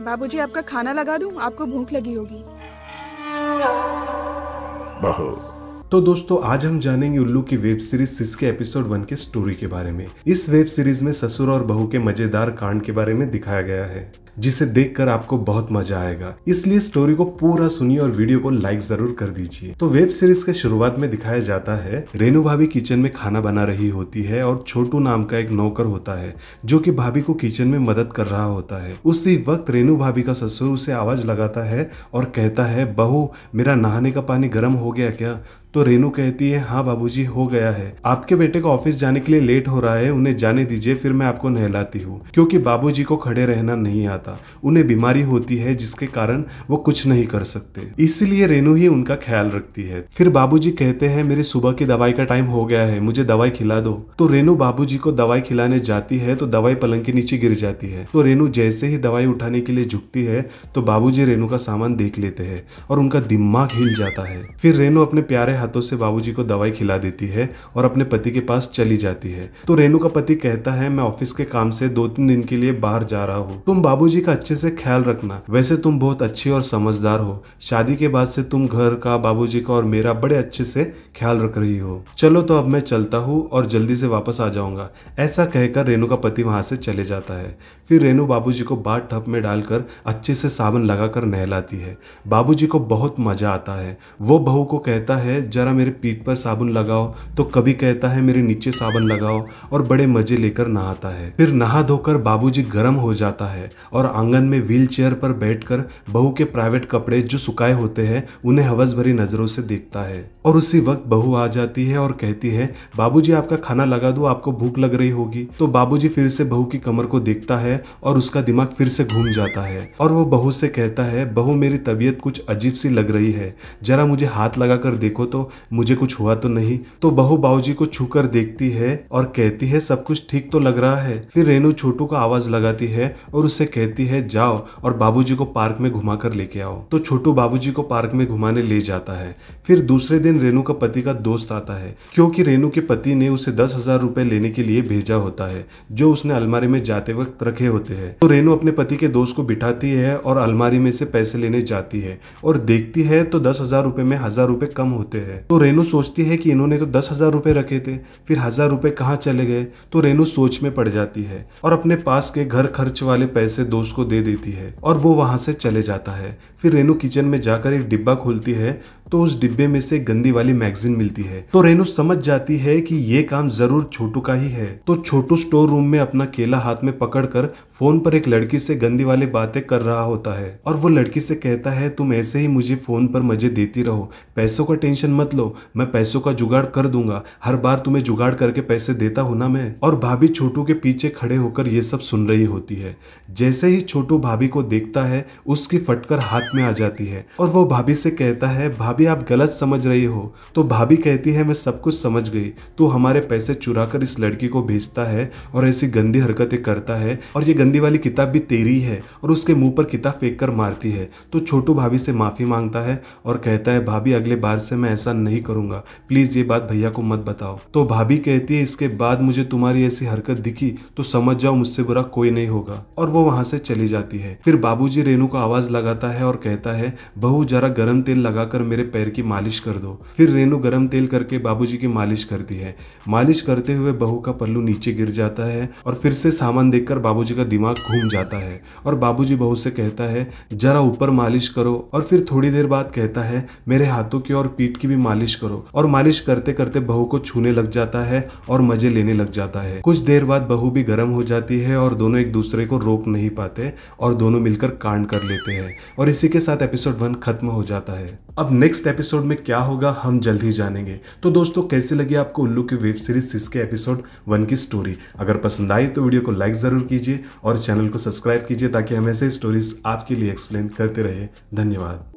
बाबूजी आपका खाना लगा दूं आपको भूख लगी होगी बहु तो दोस्तों आज हम जानेंगे उल्लू की वेब सीरीज सिस के एपिसोड वन के स्टोरी के बारे में इस वेब सीरीज में ससुर और बहू के मजेदार कांड के बारे में दिखाया गया है जिसे देखकर आपको बहुत मजा आएगा इसलिए स्टोरी को पूरा सुनिए और वीडियो को लाइक जरूर कर दीजिए तो वेब सीरीज के शुरुआत में दिखाया जाता है रेनु भाभी किचन में खाना बना रही होती है और छोटू नाम का एक नौकर होता है जो की भाभी को किचन में मदद कर रहा होता है उसी वक्त रेनु भाभी का ससुर उसे आवाज लगाता है और कहता है बहू मेरा नहाने का पानी गर्म हो गया क्या तो रेनू कहती है हाँ बाबूजी हो गया है आपके बेटे को ऑफिस जाने के लिए लेट हो रहा है उन्हें जाने दीजिए फिर मैं आपको नहलाती हूँ क्योंकि बाबूजी को खड़े रहना नहीं आता जाता उन्हें बीमारी होती है जिसके कारण वो कुछ नहीं कर सकते इसलिए रेनु ही उनका ख्याल रखती है फिर बाबू कहते हैं मेरे सुबह की दवाई का टाइम हो गया है मुझे दवाई खिला दो तो रेनु बाबू को दवाई खिलाने जाती है तो दवाई पलंग के नीचे गिर जाती है तो रेनु जैसे ही दवाई उठाने के लिए झुकती है तो बाबू जी रेनू का सामान देख लेते हैं और उनका दिमाग हिल जाता है फिर रेनु अपने प्यारे हाथों से बाबूजी को दवाई खिला देती है और अपने पति के पास चली जाती है तो रेनू का पति कहता है मैं ऑफिस के काम से दो तीन दिन के लिए बाहर जा रहा हूँ तुम बाबू जी का अच्छे से ख्याल रखना वैसे तुम बहुत अच्छे और समझदार हो शादी के बाद से तुम घर का बाबू का और मेरा बड़े अच्छे से ख्याल रख रही हो चलो तो अब मैं चलता हूँ और जल्दी से वापस आ जाऊंगा ऐसा कहकर रेनू का पति वहां से चले जाता है फिर रेनू बाबू को बाट ठप में डालकर अच्छे से साबुन लगाकर नहलाती है बाबू को बहुत मजा आता है वो बहू को कहता है जरा मेरे पीठ पर साबुन लगाओ तो कभी कहता है मेरे नीचे साबुन लगाओ और बड़े मजे लेकर नहाता है फिर नहा धोकर बाबूजी गर्म हो जाता है और और आंगन में व्हील चेयर पर बैठकर बहू के प्राइवेट कपड़े जो सुखाए होते हैं उन्हें हवस भरी नजरों से देखता है और उसी वक्त बहू आ जाती है और कहती है बाबूजी आपका खाना लगा दो आपको भूख लग रही होगी तो बाबूजी फिर से बहू की कमर को देखता है और उसका दिमाग फिर से घूम जाता है और वो बहू से कहता है बहू मेरी तबीयत कुछ अजीब सी लग रही है जरा मुझे हाथ लगाकर देखो तो मुझे कुछ हुआ तो नहीं तो बहू बाबूजी को छू देखती है और कहती है सब कुछ ठीक तो लग रहा है फिर रेनू छोटू का आवाज लगाती है और उसे कहती कहती है जाओ और बाबूजी को पार्क में घुमा कर लेके आओ तो छोटू बाबूजी को पार्क में घुमाने ले जाता है फिर दूसरे दिन रेनू का पति का दोस्त आता है क्योंकि रेनू के पति ने उसे दस हजार रूपए लेने के लिए भेजा होता है जो उसने अलमारी में जाते वक्त रखे होते हैं तो रेनू अपने पति के दोस्त को बिठाती है और अलमारी में से पैसे लेने जाती है और देखती है तो दस हजार रूपए में हजार रूपए कम होते हैं तो रेनू सोचती है कि इन्होंने तो दस हजार रूपए रखे थे फिर हजार रूपए कहाँ चले गए तो रेनू सोच में पड़ जाती है और अपने पास के घर खर्च वाले पैसे दोस्त दोस्त को दे देती है और वो वहां से चले जाता है फिर रेनू किचन में जाकर एक डिब्बा खोलती है तो उस डिब्बे में से गंदी वाली मैगजीन मिलती है तो रेनू समझ जाती है कि ये काम जरूर छोटू का ही है तो छोटू स्टोर रूम में अपना केला हाथ में पकड़कर फोन पर एक लड़की से गंदी वाली बातें कर रहा होता है और वो लड़की से कहता है तुम ऐसे ही मुझे फोन पर मजे देती रहो पैसों का टेंशन मत लो मैं पैसों का जुगाड़ कर दूंगा हर बार तुम्हें जुगाड़ करके पैसे देता हूं ना मैं और भाभी छोटू के पीछे खड़े होकर ये सब सुन रही होती है जैसे ही छोटू भाभी को देखता है उसकी फटकर हाथ में आ जाती है और वो भाभी से कहता है भाभी भाभी आप गलत समझ रही हो तो भाभी कहती है मैं सब कुछ समझ गई तू हमारे पैसे चुरा कर इस लड़की को भेजता है और ऐसी गंदी हरकतें करता है और ये गंदी वाली किताब भी तेरी है और उसके मुंह पर किताब फेंक कर मारती है तो छोटू भाभी से माफ़ी मांगता है और कहता है भाभी अगले बार से मैं ऐसा नहीं करूंगा प्लीज़ ये बात भैया को मत बताओ तो भाभी कहती है इसके बाद मुझे तुम्हारी ऐसी हरकत दिखी तो समझ जाओ मुझसे बुरा कोई नहीं होगा और वो वहां से चली जाती है फिर बाबूजी रेनू को आवाज लगाता है और कहता है बहू जरा गर्म तेल लगाकर मेरे मेरे पैर की मालिश कर दो फिर रेनू गर्म तेल करके बाबूजी की मालिश करती है मालिश करते हुए बहू का पल्लू नीचे गिर जाता है और फिर से सामान देखकर बाबूजी का दिमाग घूम जाता है और बाबूजी बहू से कहता है जरा ऊपर मालिश करो और फिर थोड़ी देर बाद कहता है मेरे हाथों की और पीठ की भी मालिश करो और मालिश करते करते बहू को छूने लग जाता है और मजे लेने लग जाता है कुछ देर बाद बहू भी गर्म हो जाती है और दोनों एक दूसरे को रोक नहीं पाते और दोनों मिलकर कांड कर लेते हैं और इसी के साथ एपिसोड वन खत्म हो जाता है अब नेक्स्ट नेक्स्ट एपिसोड में क्या होगा हम जल्द ही जानेंगे तो दोस्तों कैसे लगी आपको उल्लू की वेब सीरीज के एपिसोड वन की स्टोरी अगर पसंद आई तो वीडियो को लाइक ज़रूर कीजिए और चैनल को सब्सक्राइब कीजिए ताकि हम ऐसे स्टोरीज आपके लिए एक्सप्लेन करते रहे धन्यवाद